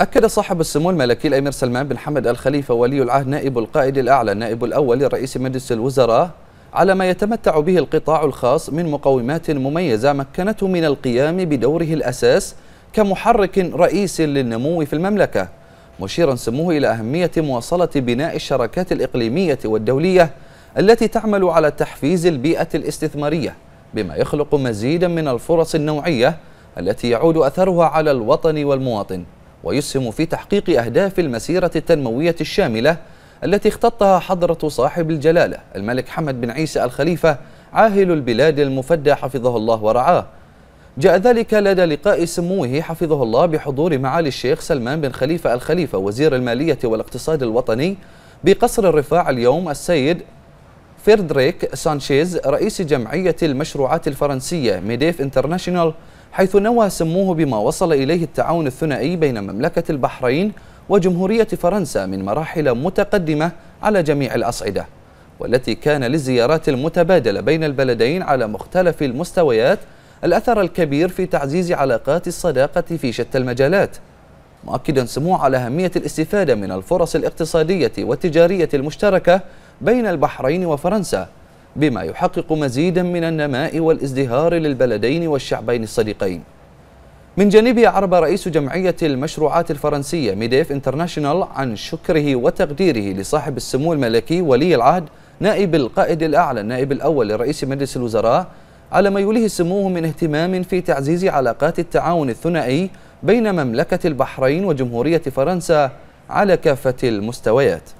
أكد صاحب السمو الملكي الأمير سلمان بن حمد الخليفة ولي العهد نائب القائد الأعلى النائب الأول لرئيس مجلس الوزراء على ما يتمتع به القطاع الخاص من مقومات مميزة مكنته من القيام بدوره الأساس كمحرك رئيس للنمو في المملكة مشيرا سموه إلى أهمية مواصلة بناء الشراكات الإقليمية والدولية التي تعمل على تحفيز البيئة الاستثمارية بما يخلق مزيدا من الفرص النوعية التي يعود أثرها على الوطن والمواطن ويسهم في تحقيق أهداف المسيرة التنموية الشاملة التي اختطها حضرة صاحب الجلالة الملك حمد بن عيسى الخليفة عاهل البلاد المفدى حفظه الله ورعاه جاء ذلك لدى لقاء سموه حفظه الله بحضور معالي الشيخ سلمان بن خليفة الخليفة وزير المالية والاقتصاد الوطني بقصر الرفاع اليوم السيد فيردريك سانشيز رئيس جمعية المشروعات الفرنسية ميديف انترناشيونال حيث نوى سموه بما وصل إليه التعاون الثنائي بين مملكة البحرين وجمهورية فرنسا من مراحل متقدمة على جميع الأصعدة والتي كان للزيارات المتبادلة بين البلدين على مختلف المستويات الأثر الكبير في تعزيز علاقات الصداقة في شتى المجالات مؤكدا سموه على أهمية الاستفادة من الفرص الاقتصادية والتجارية المشتركة بين البحرين وفرنسا بما يحقق مزيدا من النماء والازدهار للبلدين والشعبين الصديقين من جانبه أعرب رئيس جمعية المشروعات الفرنسية ميديف انترناشنال عن شكره وتقديره لصاحب السمو الملكي ولي العهد نائب القائد الأعلى النائب الأول لرئيس مجلس الوزراء على ما يوليه سموه من اهتمام في تعزيز علاقات التعاون الثنائي بين مملكة البحرين وجمهورية فرنسا على كافة المستويات